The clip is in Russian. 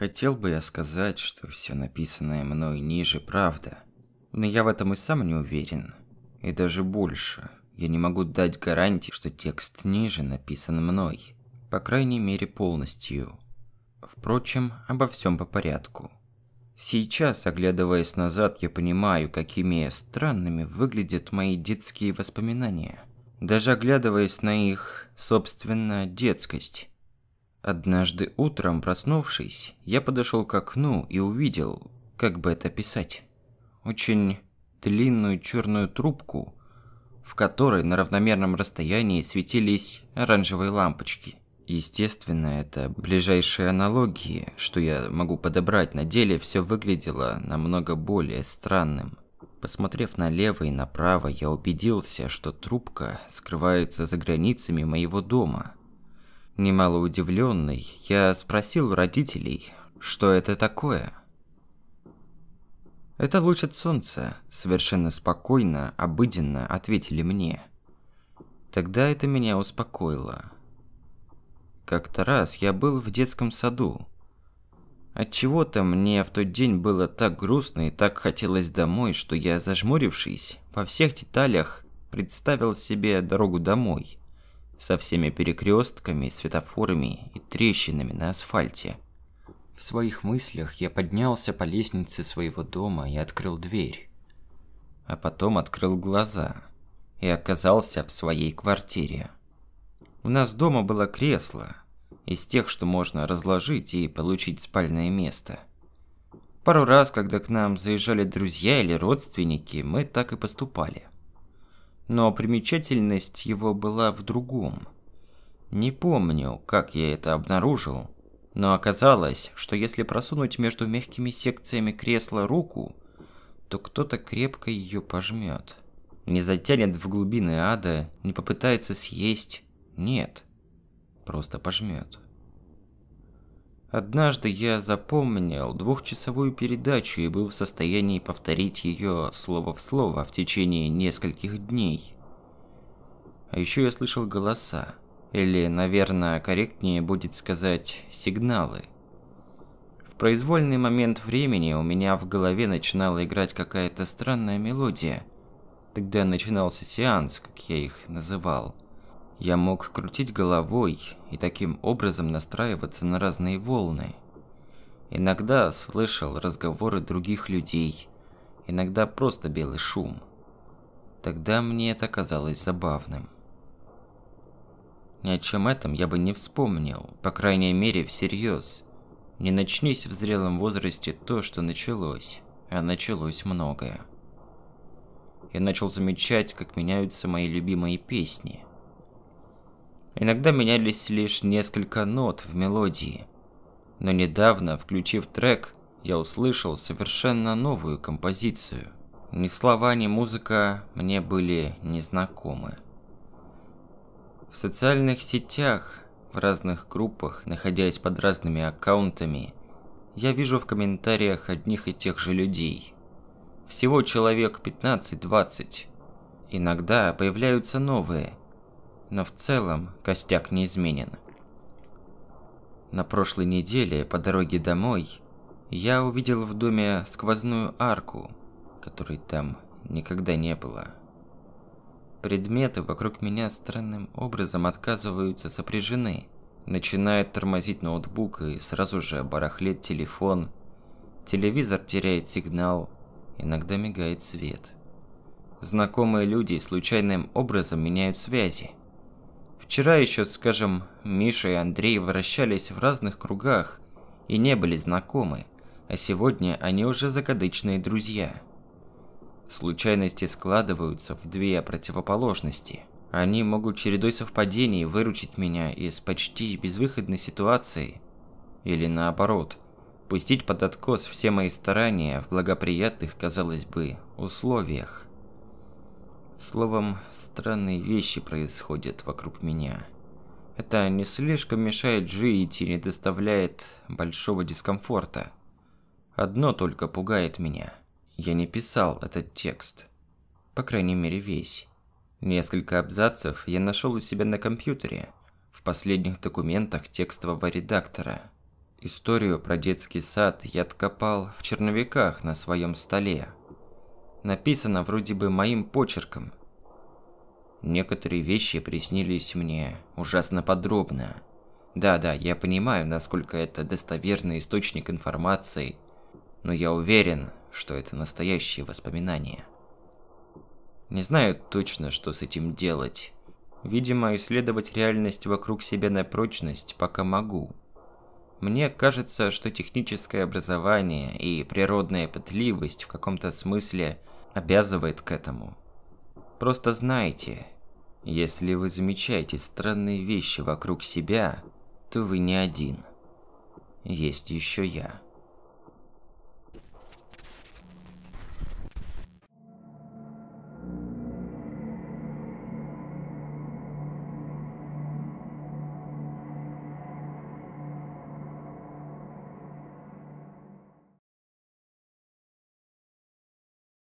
Хотел бы я сказать, что все написанное мной ниже правда, но я в этом и сам не уверен. И даже больше, я не могу дать гарантии, что текст ниже написан мной, по крайней мере полностью. Впрочем, обо всем по порядку. Сейчас, оглядываясь назад, я понимаю, какими странными выглядят мои детские воспоминания. Даже оглядываясь на их, собственно, детскость. Однажды утром, проснувшись, я подошел к окну и увидел, как бы это писать, очень длинную черную трубку, в которой на равномерном расстоянии светились оранжевые лампочки. Естественно, это ближайшие аналогии, что я могу подобрать на деле, все выглядело намного более странным. Посмотрев налево и направо, я убедился, что трубка скрывается за границами моего дома – Немало удивленный, я спросил родителей, что это такое. «Это луч от солнца», — совершенно спокойно, обыденно ответили мне. Тогда это меня успокоило. Как-то раз я был в детском саду. отчего то мне в тот день было так грустно и так хотелось домой, что я, зажмурившись, во всех деталях представил себе дорогу домой со всеми перекрестками, светофорами и трещинами на асфальте. В своих мыслях я поднялся по лестнице своего дома и открыл дверь. А потом открыл глаза и оказался в своей квартире. У нас дома было кресло, из тех, что можно разложить и получить спальное место. Пару раз, когда к нам заезжали друзья или родственники, мы так и поступали но примечательность его была в другом. Не помню, как я это обнаружил, но оказалось, что если просунуть между мягкими секциями кресла руку, то кто-то крепко ее пожмет. Не затянет в глубины ада, не попытается съесть, нет, просто пожмет. Однажды я запомнил двухчасовую передачу и был в состоянии повторить ее слово в слово в течение нескольких дней. А еще я слышал голоса, или, наверное, корректнее будет сказать сигналы. В произвольный момент времени у меня в голове начинала играть какая-то странная мелодия. Тогда начинался сеанс, как я их называл – я мог крутить головой и таким образом настраиваться на разные волны. Иногда слышал разговоры других людей, иногда просто белый шум. Тогда мне это казалось забавным. Ни о чем этом я бы не вспомнил, по крайней мере всерьез. Не начнись в зрелом возрасте то, что началось, а началось многое. Я начал замечать, как меняются мои любимые песни – Иногда менялись лишь несколько нот в мелодии. Но недавно, включив трек, я услышал совершенно новую композицию. Ни слова, ни музыка мне были незнакомы. В социальных сетях, в разных группах, находясь под разными аккаунтами, я вижу в комментариях одних и тех же людей. Всего человек 15-20. Иногда появляются новые – но в целом костяк не изменен. На прошлой неделе по дороге домой я увидел в доме сквозную арку, которой там никогда не было. Предметы вокруг меня странным образом отказываются сопряжены. Начинает тормозить ноутбук и сразу же барахлит телефон. Телевизор теряет сигнал, иногда мигает свет. Знакомые люди случайным образом меняют связи. Вчера еще, скажем, Миша и Андрей вращались в разных кругах и не были знакомы, а сегодня они уже закадычные друзья. Случайности складываются в две противоположности. Они могут чередой совпадений выручить меня из почти безвыходной ситуации, или наоборот, пустить под откос все мои старания в благоприятных, казалось бы, условиях. Словом, странные вещи происходят вокруг меня. Это не слишком мешает жить и не доставляет большого дискомфорта. Одно только пугает меня. Я не писал этот текст. По крайней мере, весь. Несколько абзацев я нашел у себя на компьютере, в последних документах текстового редактора. Историю про детский сад я откопал в черновиках на своем столе, написано вроде бы моим почерком. Некоторые вещи приснились мне ужасно подробно. Да-да, я понимаю, насколько это достоверный источник информации, но я уверен, что это настоящие воспоминания. Не знаю точно, что с этим делать. Видимо, исследовать реальность вокруг себя на прочность пока могу. Мне кажется, что техническое образование и природная пытливость в каком-то смысле обязывает к этому. Просто знайте, если вы замечаете странные вещи вокруг себя, то вы не один. Есть еще я.